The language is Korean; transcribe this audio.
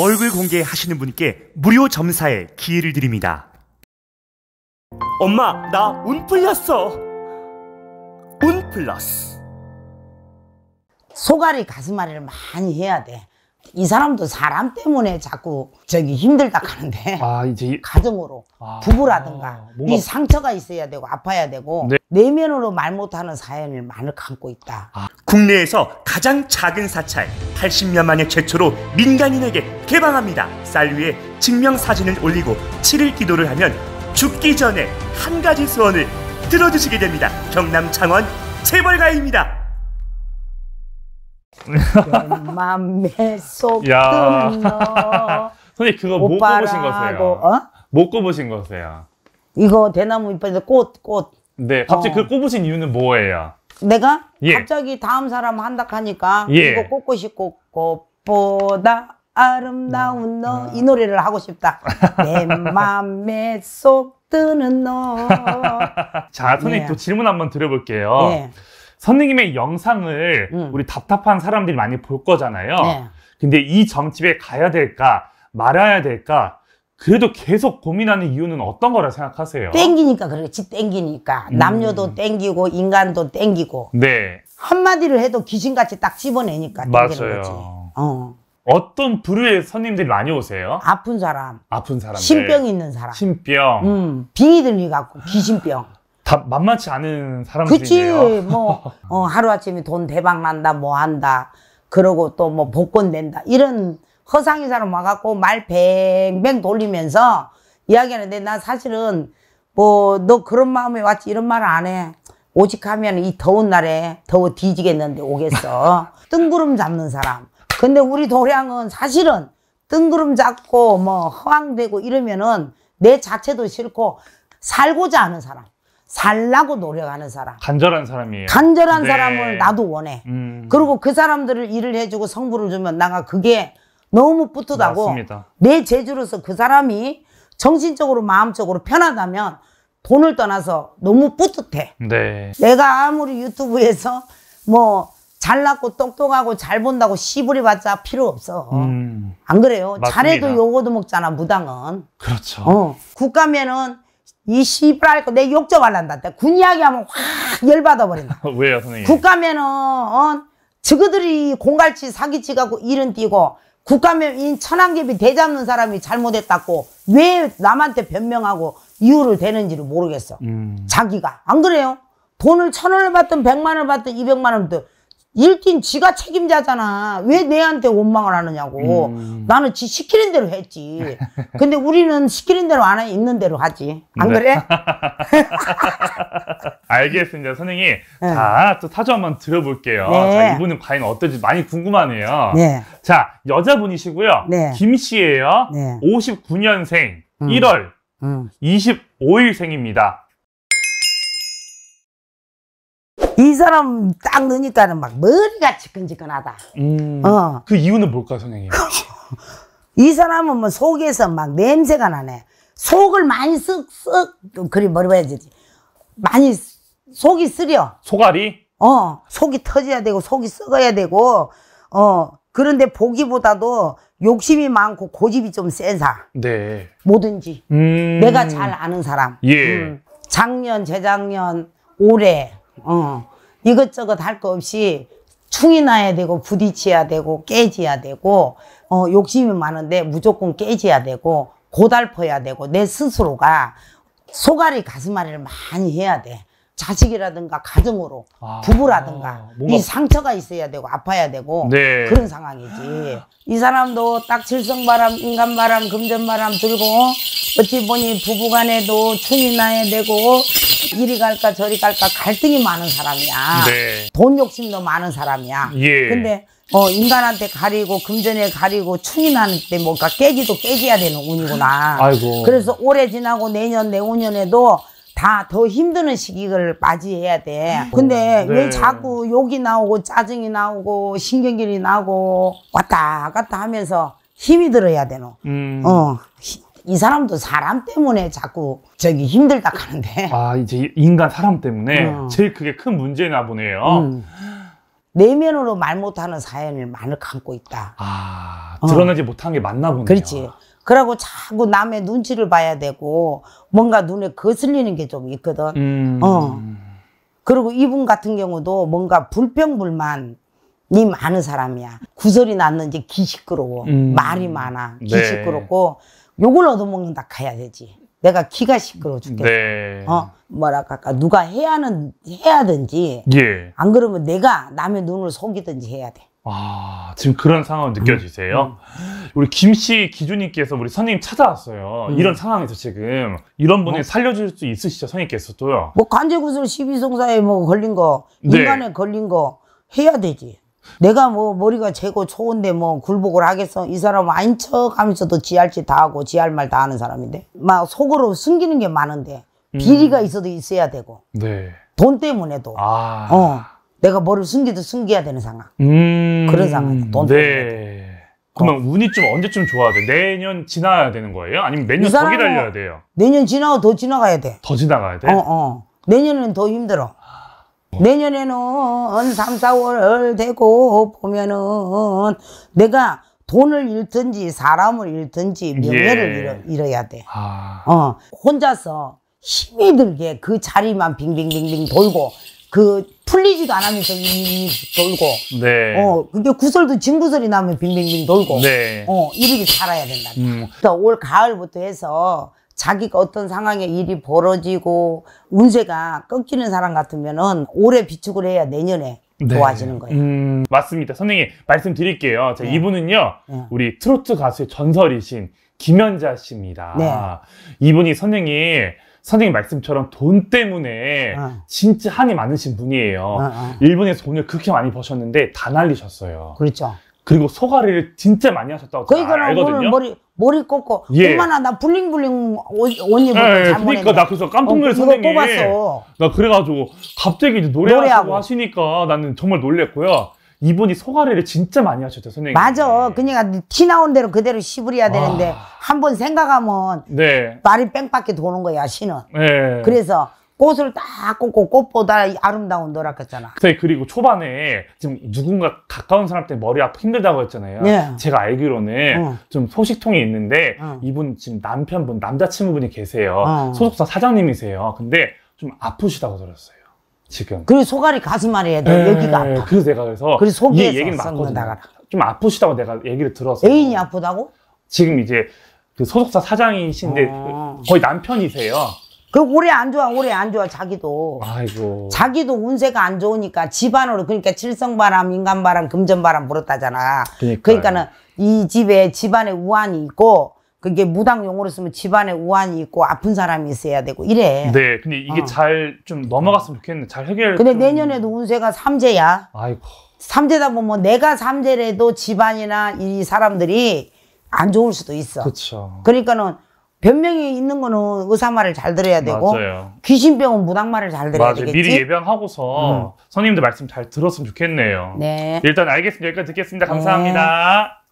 얼굴 공개하시는 분께 무료 점사에 기회를 드립니다. 엄마, 나 운 풀렸어. 운 플러스. 소갈이 가슴앓이를 많이 해야 돼. 이 사람도 사람 때문에 자꾸 저기 힘들다 가는데 아, 이제... 가정으로 아, 부부라든가 뭔가... 이 상처가 있어야 되고 아파야 되고 네. 내면으로 말 못하는 사연을 많이 갖고 있다 아. 국내에서 가장 작은 사찰 80년 만에 최초로 민간인에게 개방합니다 쌀 위에 증명사진을 올리고 7일 기도를 하면 죽기 전에 한 가지 소원을 들어주시게 됩니다 경남 창원 재벌가입니다 맘에 속 넣어 선생님 그거 못 꼽으신 거세요 어? 못 꼽으신 거세요 이거 대나무 잎에서 꽃, 꽃. 네, 갑자기 어. 그 꼽으신 이유는 뭐예요? 내가? 예. 갑자기 다음 사람 한다 하니까 예. 이거 꼽고 싶고 꽃보다 아름다운 너이 음. 노래를 하고 싶다 내 맘에 속 뜨는 너 자, 선생님 예. 또 질문 한번 드려볼게요 예. 선생님의 영상을 음. 우리 답답한 사람들이 많이 볼 거잖아요. 네. 근데 이 점집에 가야 될까 말아야 될까 그래도 계속 고민하는 이유는 어떤 거라 생각하세요? 땡기니까 그렇지 땡기니까 음. 남녀도 땡기고 인간도 땡기고 네. 한마디를 해도 귀신같이 딱 집어내니까 땡기는 거지. 어. 어떤 부류의 손님들이 많이 오세요? 아픈 사람. 아픈 사람. 신병 있는 사람. 신병. 음, 빙이 들려갖고 귀신병. 다 만만치 않은 사람들이네요. 그치. 뭐, 어, 하루아침에 돈 대박 난다, 뭐 한다. 그러고 또 뭐 복권 된다 이런 허상이 사람 와갖고 말 뱅뱅 돌리면서 이야기하는데 난 사실은 뭐, 너 그런 마음에 왔지 이런 말을 안 해. 오직 하면 이 더운 날에 더워 뒤지겠는데 오겠어. 뜬구름 잡는 사람. 근데 우리 도량은 사실은 뜬구름 잡고 뭐 허황되고 이러면은 내 자체도 싫고 살고자 하는 사람. 살라고 노력하는 사람. 간절한 사람이에요. 간절한 네. 사람을 나도 원해. 음. 그리고 그 사람들을 일을 해주고 성부를 주면 나가 그게 너무 뿌듯하고 맞습니다. 내 재주로서 그 사람이 정신적으로 마음적으로 편하다면 돈을 떠나서 너무 뿌듯해. 네. 내가 아무리 유튜브에서 뭐 잘났고 똑똑하고 잘 본다고 시부리 받자 필요 없어. 음. 안 그래요? 맞습니다. 잘해도 요거도 먹잖아 무당은. 그렇죠. 어. 국가면은 이 씨발 내욕좀 할란다. 군 이야기하면 확 열받아 버린다. 왜요, 선생님? 국가면은 어, 저거들이 공갈치 사기치 갖고 일은 뛰고 국가면 이 천안개비 대잡는 사람이 잘못했다고 왜 남한테 변명하고 이유를 대는지를 모르겠어. 음. 자기가 안 그래요? 돈을 천 원을 받든 백만 원을 받든 이백만 원도 일진 지가 책임자잖아. 왜 내한테 원망을 하느냐고. 음. 나는 지 시키는 대로 했지. 근데 우리는 시키는 대로 안 하니 있는 대로 하지. 안 네. 그래? 알겠습니다. 선생님. 네. 자, 또 사주 한번 들어볼게요. 네. 자, 이분은 과연 어떨지 많이 궁금하네요. 네. 자, 여자분이시고요. 네. 김 씨예요. 네. 59년생 음. 1월 음. 25일생입니다. 이 사람 딱 넣으니까는 막 머리가 지끈지끈하다. 음, 어. 그 이유는 뭘까, 선생님? 이 사람은 뭐 속에서 막 냄새가 나네. 속을 많이 쓱, 쓱, 그리 뭐라봐야 되지? 많이, 속이 쓰려. 속알이? 어, 속이 터져야 되고, 속이 썩어야 되고, 어, 그런데 보기보다도 욕심이 많고 고집이 좀 센 사. 네. 뭐든지. 음... 내가 잘 아는 사람. 예. 음, 작년, 재작년, 올해, 어, 이것저것 할 거 없이 충이 나야 되고 부딪혀야 되고 깨져야 되고 어, 욕심이 많은데 무조건 깨져야 되고 고달퍼야 되고 내 스스로가 소갈이 가슴앓이를 많이 해야 돼. 자식이라든가 가정으로 아, 부부라든가 뭔가... 이 상처가 있어야 되고 아파야 되고 네. 그런 상황이지 이 사람도 딱 칠성바람 인간바람 금전바람 들고 어찌 보니 부부간에도 충이 나야 되고 이리 갈까 저리 갈까 갈등이 많은 사람이야. 네. 돈 욕심도 많은 사람이야. 예. 근데 어, 인간한테 가리고 금전에 가리고 충이 나는때 뭔가 깨기도 깨져야 되는 운이구나. 아이고. 그래서 올해 지나고 내년 내후년에도 다 더 힘드는 시기를 맞이해야 돼. 근데 어, 네. 왜 자꾸 욕이 나오고 짜증이 나오고 신경질이 나고 왔다 갔다 하면서 힘이 들어야 되노. 음. 어. 이 사람도 사람 때문에 자꾸 저기 힘들다 하는데. 아, 이제 인간 사람 때문에 음. 제일 그게 큰 문제나 보네요. 음. 내면으로 말 못하는 사연을 많이 감고 있다. 아, 드러내지 어. 못한 게 맞나 보네요. 그렇지. 그러고 자꾸 남의 눈치를 봐야 되고 뭔가 눈에 거슬리는 게 좀 있거든. 음. 어. 그리고 이분 같은 경우도 뭔가 불평불만 이 많은 사람이야. 구설이 났는지 기시끄러워. 음. 말이 많아. 네. 기시끄럽고 네. 욕을 얻어먹는다 가야 되지. 내가 기가 시끄러워 죽겠어. 네. 어, 뭐랄까, 까 누가 해야 하는, 해야든지. 예. 안 그러면 내가 남의 눈을 속이든지 해야 돼. 아, 지금 그런 상황 느껴지세요? 음. 음. 우리 김씨 기준님께서 우리 선생님 찾아왔어요. 음. 이런 상황에서 지금. 이런 분이 어? 뭐? 살려줄 수 있으시죠, 선생님께서도요? 뭐, 관제구슬 12성사에 뭐 걸린 거, 네. 인간에 네. 걸린 거 해야 되지. 내가 뭐 머리가 재고 좋은데 뭐 굴복을 하겠어 이 사람 아닌 척 하면서도 지할짓다 하고 지할말 다 하는 사람인데 막 속으로 숨기는 게 많은데 음. 비리가 음. 있어도 있어야 되고 네. 돈 때문에도 아. 어. 내가 뭐를 숨기도 숨겨야 되는 상황 음. 그런 상황 이돈 네. 때문에 그러면 어. 운이 좀 언제쯤 좋아야 돼? 내년 지나야 되는 거예요? 아니면 몇년 더 기다려야 돼요? 내년 지나고 더 지나가야 돼. 더 지나가야 돼? 어, 어. 내년은 더 힘들어. 아. 내년에는 3, 4월 되고 보면은 내가 돈을 잃든지 사람을 잃든지 명예를 예. 잃어, 야 돼. 아... 어, 혼자서 힘이 들게 그 자리만 빙빙빙빙 돌고 그 풀리지도 않으면서 돌고 네. 어 그게 구설도 진구설이 나면 빙빙빙 돌고 네. 어 이렇게 살아야 된다. 음. 그러니까 올 가을부터 해서 자기가 어떤 상황에 일이 벌어지고 운세가 꺾이는 사람 같으면은 올해 비축을 해야 내년에 네. 좋아지는 거예요. 음, 맞습니다. 선생님 말씀드릴게요. 자, 네. 이분은요, 네. 우리 트로트 가수의 전설이신 김연자 씨입니다. 네. 이분이 선생님 선생님 말씀처럼 돈 때문에 어. 진짜 한이 많으신 분이에요. 어, 어. 일본에서 돈을 그렇게 많이 버셨는데 다 날리셨어요. 그렇죠. 그리고 소가리를 진짜 많이 하셨다고 그러 알거든요. 머리 꽂고 예. 엄마나 나 블링블링 옷, 입을 거잘 아, 그러니까 나 그래서 깜짝 놀래 어, 선 뽑았어. 나 그래가지고 갑자기 이제 노래하고 하시니까 나는 정말 놀랬고요. 이분이 소가래를 진짜 많이 하셨죠 선생님. 맞아. 네. 그러니까 티 나온 대로 그대로 씹으려야 아. 되는데 아... 한번 생각하면 네. 말이 뺑밖에 도는 거야 신은. 네. 그래서 꽃을 딱 꽂고 꽃보다 아름다운 노랗겠잖아. 네, 그리고 초반에 지금 누군가 가까운 사람 때문에 머리 아프 힘들다고 했잖아요. 네. 제가 알기로는 어. 좀 소식통이 있는데 어. 이분 지금 남편분, 남자친구분이 계세요. 어. 소속사 사장님이세요. 근데 좀 아프시다고 들었어요. 지금. 그리고 소갈이 가슴 아래에 네, 여기가 아파. 그래서 내가 그래서 그리고 속에서 얘기는 맞거든요. 좀 아프시다고 내가 얘기를 들었어. 애인이 아프다고? 지금 이제 그 소속사 사장이신데 어. 거의 남편이세요. 그 올해 안 좋아 올해 안 좋아 자기도 아이고 자기도 운세가 안 좋으니까 집안으로 그러니까 칠성바람 인간바람 금전바람 불었다잖아 그러니까요. 그러니까는 이 집에 집안에 우환이 있고 그게 무당용어로 쓰면 집안에 우환이 있고 아픈 사람이 있어야 되고 이래 네 근데 이게 어. 잘좀 넘어갔으면 좋겠네잘 해결 근데 좀... 내년에도 운세가 삼재야 아이고 삼재다 보면 내가 삼재래도 집안이나 이 사람들이 안 좋을 수도 있어 그렇죠 그러니까는 변명이 있는 거는 의사 말을 잘 들어야 되고 맞아요. 귀신병은 무당 말을 잘 들어야 맞아요. 되겠지. 미리 예방하고서 음. 선생님들 말씀 잘 들었으면 좋겠네요. 네. 일단 알겠습니다. 여기까지 듣겠습니다. 감사합니다. 네.